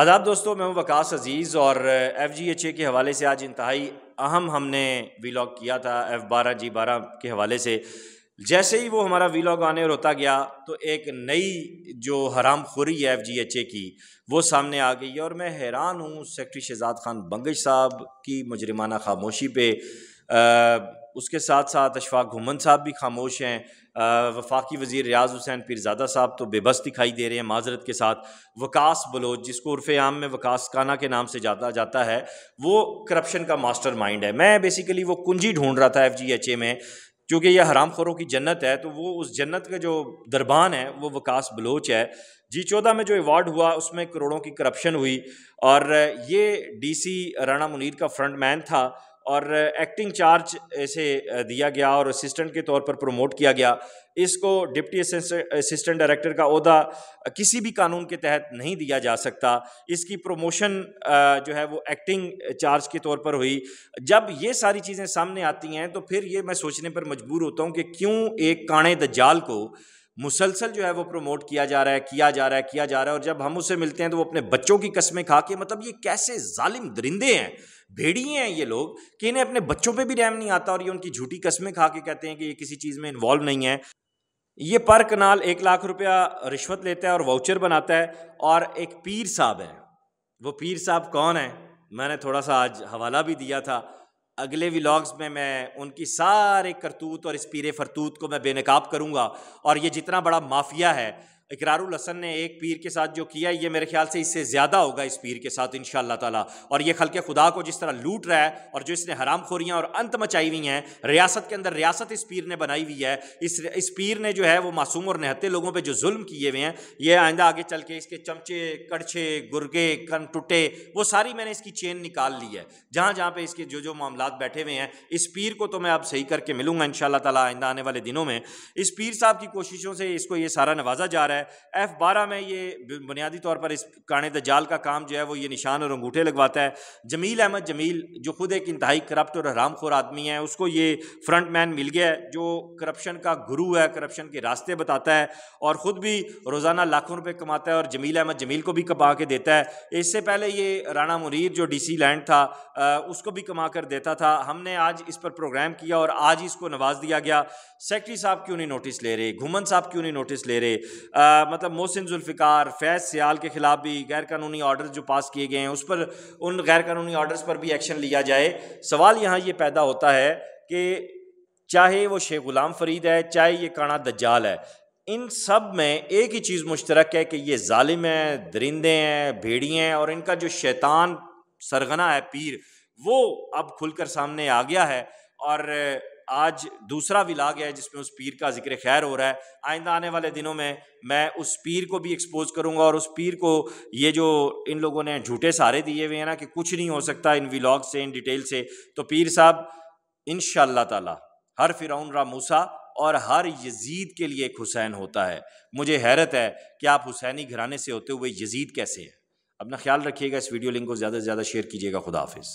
आदाब दोस्तों मैं हूं वकास अज़ीज़ और एफ़ जी एच ए के हवाले से आज इंतहाई अहम हमने वीलॉग किया था एफ़ बारह जी बारह के हवाले से जैसे ही वो हमारा वीलॉग आने और होता गया तो एक नई जो हराम खोरी है एफ जी एच ए की वो सामने आ गई और मैं हैरान हूँ सेक्रटरी शहजाद खान बंगश साहब की मुजरमाना खामोशी पे आ, उसके साथ साथ अशफाक घुमन साहब भी खामोश हैं वफाकी वजी रियाज हुसैन पीरजादा साहब तो बेबस दिखाई दे रहे हैं माजरत के साथ वकास बलोच जिसको उर्फ आम में वकास काना के नाम से जाता जाता है वो करप्शन का मास्टर माइंड है मैं बेसिकली वो कुंजी ढूंढ रहा था एफ जी एच ए में क्योंकि यह हराम खोरों की जन्नत है तो वो उस जन्नत का जो दरबान है वो वकास बलोच है जी चौदह में जो अवार्ड हुआ उसमें करोड़ों की करप्शन हुई और ये डीसी राणा मुनीर का फ्रंट मैन था और एक्टिंग चार्ज इसे दिया गया और असिस्टेंट के तौर पर प्रमोट किया गया इसको डिप्टी असिस्टेंट डायरेक्टर का अहदा किसी भी कानून के तहत नहीं दिया जा सकता इसकी प्रमोशन जो है वो एक्टिंग चार्ज के तौर पर हुई जब ये सारी चीज़ें सामने आती हैं तो फिर ये मैं सोचने पर मजबूर होता हूँ कि क्यों एक काणे जाल को मुसलसल जो है वो प्रमोट किया जा रहा है किया जा रहा है किया जा रहा है और जब हम उसे मिलते हैं तो वो अपने बच्चों की कस्में खा के मतलब ये कैसे ालिम दरिंदे हैं भेड़िए हैं ये लोग कि इन्हें अपने बच्चों पे भी रैम नहीं आता और ये उनकी झूठी कस्में खा के कहते हैं कि ये किसी चीज़ में इन्वॉल्व नहीं है ये पर कनाल एक लाख रुपया रिश्वत लेता है और वाउचर बनाता है और एक पीर साहब है वो पीर साहब कौन है मैंने थोड़ा सा आज हवाला भी दिया था अगले व्लॉग्स में मैं उनकी सारे करतूत और इस पीरे फरतूत को मैं बेनकाब करूँगा और ये जितना बड़ा माफिया है इकरारसन ने एक पीर के साथ जो किया ये मेरे ख्याल से इससे ज़्यादा होगा इस पीर के साथ इन ताला और ये खल खुदा को जिस तरह लूट रहा है और जो इसने हराम खोरियाँ और अंत मचाई हुई हैं रियासत के अंदर रियासत इस पीर ने बनाई हुई है इस इस पीर ने जो है वो मासूम और नहते लोगों पर जो जुल्म किए हुए हैं ये आइंदा आगे चल के इसके चमचे कड़छे गुरगे कन टुटे वो सारी मैंने इसकी चेन निकाल ली है जहाँ जहाँ पर इसके जो जो मामला बैठे हुए हैं इस पीर को तो मैं अब सही करके मिलूंगा इन शाला आइंदा आने वाले दिनों में इस पीर साहब की कोशिशों से इसको ये सारा नवाजा जा रहा है है एफ़ बारह में ये बुनियादी तौर पर इस काने दाल का काम जो है वो ये निशान और अंगूठे लगवाता है जमील अहमद जमील जो ख़ुद एक इंतहाई करप्ट और हराम खोर आदमी है उसको ये फ्रंट मैन मिल गया है जो करप्शन का गुरु है करप्शन के रास्ते बताता है और ख़ुद भी रोज़ाना लाखों रुपये कमाता है और जमील अहमद जमील को भी कमा के देता है इससे पहले ये राना मुरीर जो डी सी लैंड था उसको भी कमा कर देता था हमने आज इस पर प्रोग्राम किया और आज ही इसको नवाज दिया गया सेक्रेटरी साहब क्यों नहीं नोटिस ले रहे घुमन साहब क्यों नहीं नोटिस ले रहे आ, आ, मतलब मोहसिन जुल्फ़िकार फैज़ सियाल के ख़िलाफ़ भी गैर कानूनी ऑर्डर जो पास किए गए हैं उस पर उन गैर कानूनी ऑर्डर्स पर भी एक्शन लिया जाए सवाल यहाँ ये पैदा होता है कि चाहे वो शेख ग़ुलाम फरीद है चाहे ये काना दज्जाल है इन सब में एक ही चीज़ मुश्तरक है कि ये ालिम हैं दरिंदे हैं भेड़िए हैं और इनका जो शैतान सरगना है पीर वो अब खुलकर सामने आ गया है और आज दूसरा विलाग है जिसमें उस पीर का जिक्र खैर हो रहा है आइंदा आने वाले दिनों में मैं उस पीर को भी एक्सपोज करूंगा और उस पीर को ये जो इन लोगों ने झूठे सहारे दिए हुए हैं ना कि कुछ नहीं हो सकता इन विलाग से इन डिटेल से तो पीर साहब इन ताला हर फिराउन रा मूसा और हर यजीद के लिए एक हुसैन होता है मुझे हैरत है कि आप हुसैनी घराने से होते हुए यजीद कैसे हैं अपना ख्याल रखिएगा इस वीडियो लिंक को ज़्यादा से ज़्यादा शेयर कीजिएगा खुदाफिज़